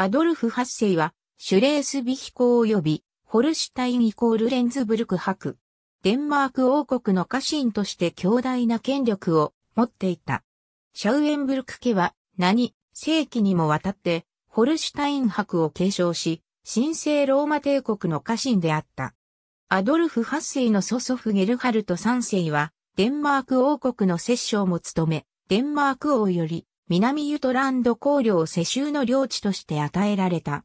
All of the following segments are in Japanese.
アドルフ・8世は、シュレースビヒコ及び、ホルシュタインイコールレンズブルク博。デンマーク王国の家臣として強大な権力を持っていた。シャウエンブルク家は、何、世紀にもわたって、ホルシュタイン博を継承し、神聖ローマ帝国の家臣であった。アドルフ8世の祖祖父ゲルハルト3世は、デンマーク王国の摂政も務め、デンマーク王より、南ユトランド公領世襲の領地として与えられた。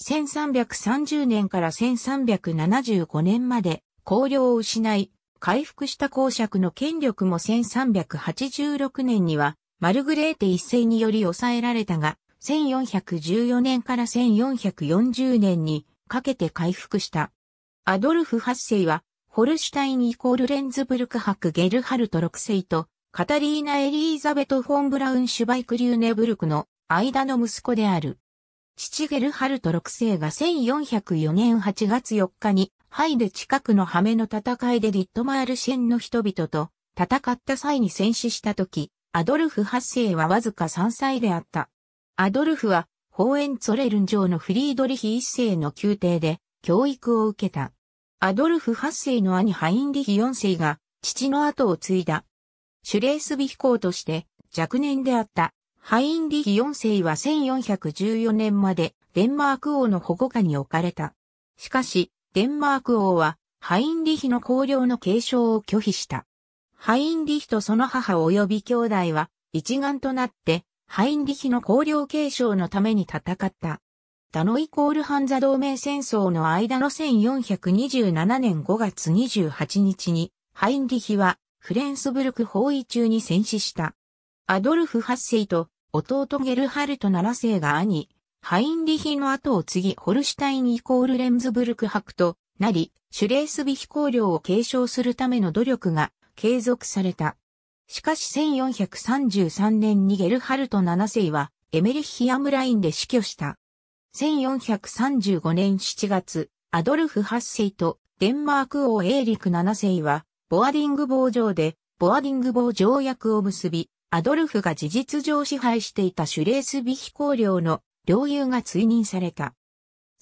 1330年から1375年まで公領を失い、回復した公爵の権力も1386年にはマルグレーテ一世により抑えられたが、1414年から1440年にかけて回復した。アドルフ8世は、ホルシュタインイコールレンズブルク博ゲルハルト6世とカタリーナ・エリーザベト・フォン・ブラウン・シュバイク・リューネブルクの間の息子である。父ゲルハルト6世が1404年8月4日にハイデ近くのハメの戦いでディットマール支援の人々と戦った際に戦死した時、アドルフ8世はわずか3歳であった。アドルフは、ホーエンツォレルン城のフリードリヒ1世の宮廷で教育を受けた。アドルフ8世の兄ハインリヒ4世が父の後を継いだシュレースビヒ公として若年であったハインリヒ4世は1414年までデンマーク王の保護下に置かれた。しかし、デンマーク王はハインリヒの公領の継承を拒否した。ハインリヒとその母及び兄弟は一丸となってハインリヒの公領継承のために戦った。ダノイコールハンザ同盟戦争の間の1427年5月28日に、ハインリヒはフレンスブルク包囲中に戦死した。アドルフ8世と弟ゲルハルト7世が兄、ハインリヒの後を継ぎホルシュタインイコールレンズブルク伯となり、シュレースビヒ公領を継承するための努力が継続された。しかし1433年にゲルハルト7世はエメリッヒアムラインで死去した。1435年7月、アドルフ8世とデンマーク王エーリク7世はボアディング防城で、ボアディング防条約を結び、アドルフが事実上支配していたシュレースビヒ公領の領有が追認された。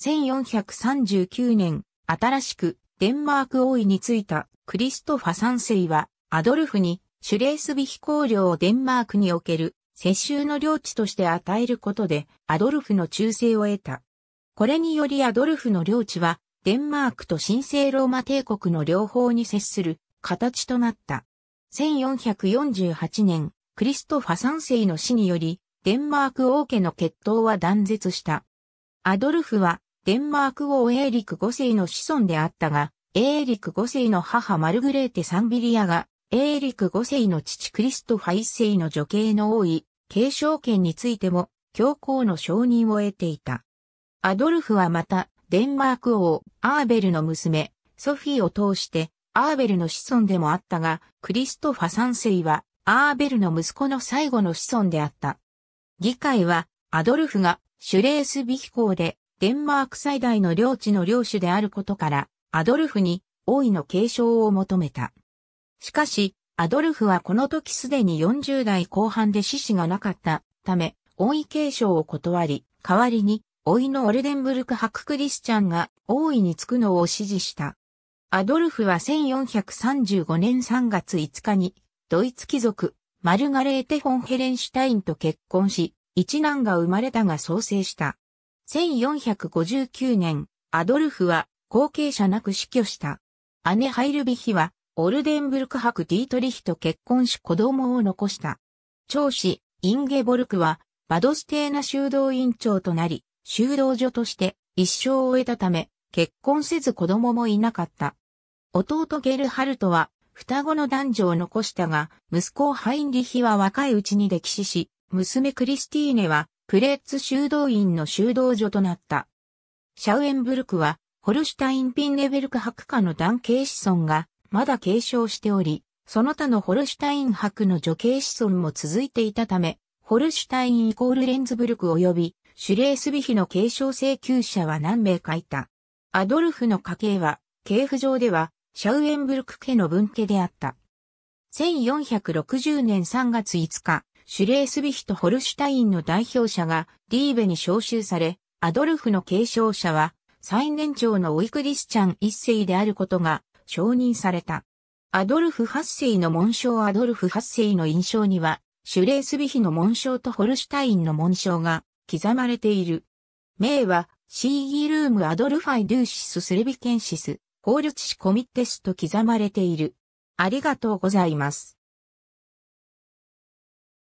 1439年、新しくデンマーク王位についたクリストファ三世は、アドルフにシュレースビヒ公領をデンマークにおける世襲の領地として与えることで、アドルフの忠誠を得た。これによりアドルフの領地は、デンマークと神聖ローマ帝国の両方に接する形となった。1448年、クリストファ三世の死により、デンマーク王家の血統は断絶した。アドルフは、デンマーク王エーリク5世の子孫であったが、エーリク5世の母マルグレーテ・サンビリアが、エーリク5世の父クリストファ1世の女系の多い、継承権についても、教皇の承認を得ていた。アドルフはまた、デンマーク王、アーベルの娘、ソフィーを通して、アーベルの子孫でもあったが、クリストファ三世はアーベルの息子の最後の子孫であった。議会はアドルフがシュレースビヒ校でデンマーク最大の領地の領主であることから、アドルフに王位の継承を求めた。しかし、アドルフはこの時すでに40代後半で死死がなかったため、王位継承を断り、代わりに、老いのオルデンブルクハクリスチャンが王位につくのを支持した。アドルフは1435年3月5日に、ドイツ貴族、マルガレーテ・フォン・ヘレンシュタインと結婚し、一男が生まれたが創生した。1459年、アドルフは後継者なく死去した。姉ハイルビヒは、オルデンブルク博ディートリヒと結婚し子供を残した。長子、インゲボルクは、バドステーナ修道院長となり、修道所として一生を終えたため、結婚せず子供もいなかった。弟ゲルハルトは双子の男女を残したが、息子ハインリヒは若いうちに溺死し、娘クリスティーネはプレッツ修道院の修道女となった。シャウエンブルクは、ホルシュタイン・ピンネベルク博家の男系子孫が、まだ継承しており、その他のホルシュタイン博の女系子孫も続いていたため、ホルシュタインイコールレンズブルク及び、シュレースビヒの継承請求者は何名かいた。アドルフの家系は、系譜上では、シャウエンブルク家の分家であった。1460年3月5日、シュレースビヒとホルシュタインの代表者がディーベに招集され、アドルフの継承者は最年長のオイクリスチャン一世であることが承認された。アドルフ八世の紋章アドルフ八世の印象には、シュレースビヒの紋章とホルシュタインの紋章が刻まれている。名は、シーギルームアドルファイドゥーシススレビケンシス、法律史コミッテスと刻まれている。ありがとうございます。